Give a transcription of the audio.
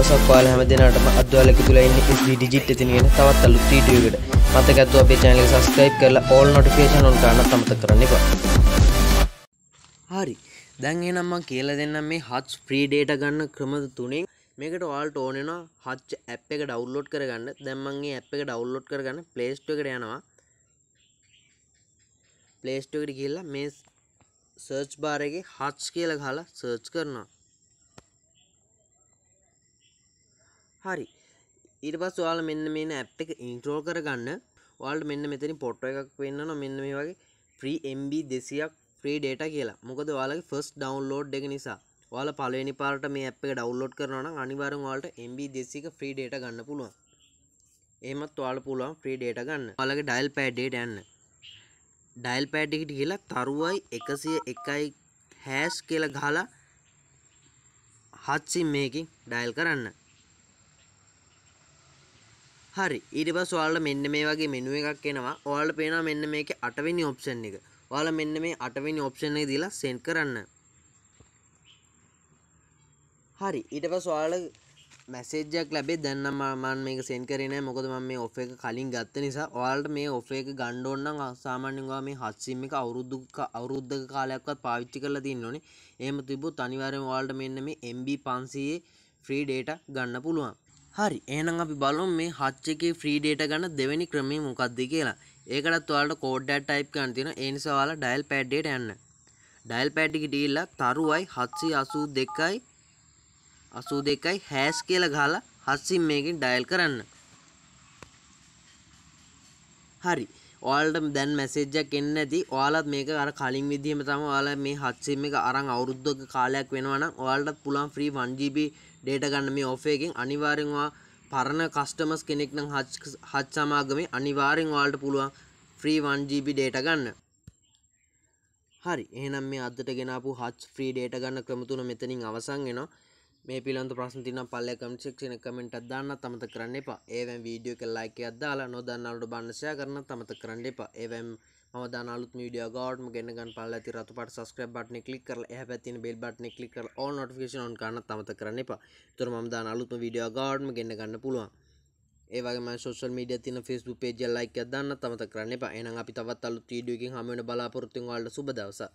දවසක් පාල හැම දෙනටම අදවාලක තුලයින්න SD digit එතින ගෙන තවත් අලුත් වීඩියෝයකට මතකත්ව අපේ channel එක subscribe කරලා all notification on කරන්නත් අමතක කරන්න එපා. හරි. දැන් එහෙනම් මම කියලා දෙන්නම් මේ hats free data ගන්න ක්‍රම තුනෙන් මේකට ඔයාලට ඕන වෙනවා hats app එක download කරගන්න. දැන් මම මේ app එක download කරගන්න Play Store එකට යනවා. Play Store එකට ගිහිල්ලා මේ search bar එකේ hats කියලා ගහලා search කරනවා. හරි ඉරපස් වාල මෙන්න මේ ඇප් එක ඉන්ට්‍රෝල් කරගන්න වාල්ඩ මෙන්න මෙතනි පොට්ට එකක් වෙන්නන මෙන්න මේ වගේ ෆ්‍රී MB දෙසියක් ්‍රී ඩේට කියලා මොකද වාලගේ ෆස් ඩවන්ලෝඩ් එක නිසා වාල පලනි පාට මේ අප් එක ඩවන්ලෝඩ් කරනන අනිවාරෙන් වාලට MB දෙසික ෆ්‍රී ඩේට ගන්න පුළුවන් ඒමත් වාල පුළුවන් ෆ්‍රී ඩේට ගන්න වාලගේ ඩයිල් පෑඩ්ඩේට යන්න ඩයිල් පෑඩ්ඩිට කියලා තරුවයි එකසිය එකයි හෑස් කියලා ගහලා හත්සිම් මේකින් ඩයිල් කරන්න හරි ඊටපස් ඔයාලට මෙන්න මේ වගේ මෙනු එකක් එනවා ඔයාලට පේනවා මෙන්න මේකේ අටවෙනි ඔප්ෂන් එක. ඔයාලා මෙන්න මේ අටවෙනි ඔප්ෂන් එක දීලා සෙන්ඩ් කරන්න. හරි ඊටපස් ඔයාලට මැසේජ් එකක් ලැබේ. දැන් නම් මම මේක සෙන්ඩ් කරේ නැහැ. මොකද මම මේ ඔෆ් එක කලින් ගත්ත නිසා ඔයාලට මේ ඔෆ් එක ගන්න ඕන නම් සාමාන්‍යයෙන් ඔයා මේ හත් සිම් එක අවුරුදු අවුරුද්දක කාලයක්වත් පාවිච්චි කරලා තියෙන්න ඕනේ. එහෙම තිබ්බොත් අනිවාර්යයෙන්ම ඔයාලට මෙන්න මේ MB 500 ෆ්‍රී ඩේටා ගන්න පුළුවන්. හරි ඒනම් අපි බලුම් මේ හච්චකේ ෆ්‍රීඩේට ගන්න දෙවැනි ක්‍රමේ මොකක්ද කියලා ඒකටත් ඔයාලට කෝඩ්ඩයක් ටයිප් කරන්න තියෙන ඒ නිසා ඔයාලා ඩයල් පැඩ්ඩේට යන්න ඩයල් පැඩ් එක ගිහිල්ලා තරුවයි 782යි 82යි හෑෂ් කියලා ගහලා 700 මේකෙන් ඩයල් කරන්න හරි ඔයාලට දැන් මැසේජ්ජක් එන්න ඇති ඔයාලත් මේක අර කලින් විදිහම තම ඔයාලා මේ හත්සිම් එක අරන් අවුරුද්දක කාලයක් වෙනවා නම් ඔයාලටත් පුළුවන් ෆ්‍රී 1GB data ගන්න මේ offer එකෙන් අනිවාර්යෙන් ඔයා පරණ කස්ටමර්ස් කෙනෙක් නම් හත් හත් සමාගමේ අනිවාර්යෙන් ඔයාලට පුළුවන් ෆ්‍රී 1GB data ගන්න හරි එහෙනම් මේ අදට ගෙනාපු හච් ෆ්‍රී ඩේට ගන්න ක්‍රමතුන මෙතනින් අවසන් වෙනවා මේ පිළඳ ප්‍රශ්න තියෙනවා පල්ලේ කමෙන්ට් සෙක්ෂන් එක කමෙන්ට් එකක් දාන්නත් අමතක කරන්න එපා. ඒවෙන් වීඩියෝ එක ලයික් එකක් දාලා නොදන්නාලුට බන්න ෂෙයා කරන්නත් අමතක කරන්න එපා. ඒවෙන් මම දාන අලුත් වීඩියෝ ගාවටම ගෙන ගන්න පල්ලේ තියෙන රතු පාට subscribe button එක click කරලා එහා පැත්තේ තියෙන bell button එක click කරලා all notification on කරන්නත් අමතක කරන්න එපා. ඒතර මම දාන අලුත්ම වීඩියෝ ගාවටම ගෙන ගන්න පුළුවන්. ඒ වගේම සෝෂල් මීඩියා තියෙන Facebook page එක ලයික් එකක් දාන්නත් අමතක කරන්න එපා. එහෙනම් අපි තවත් අලුත් වීඩියෝ එකකින් හමු වෙන බලාපොරොත්තු වෙන ඔයාලට සුබ දවසක්.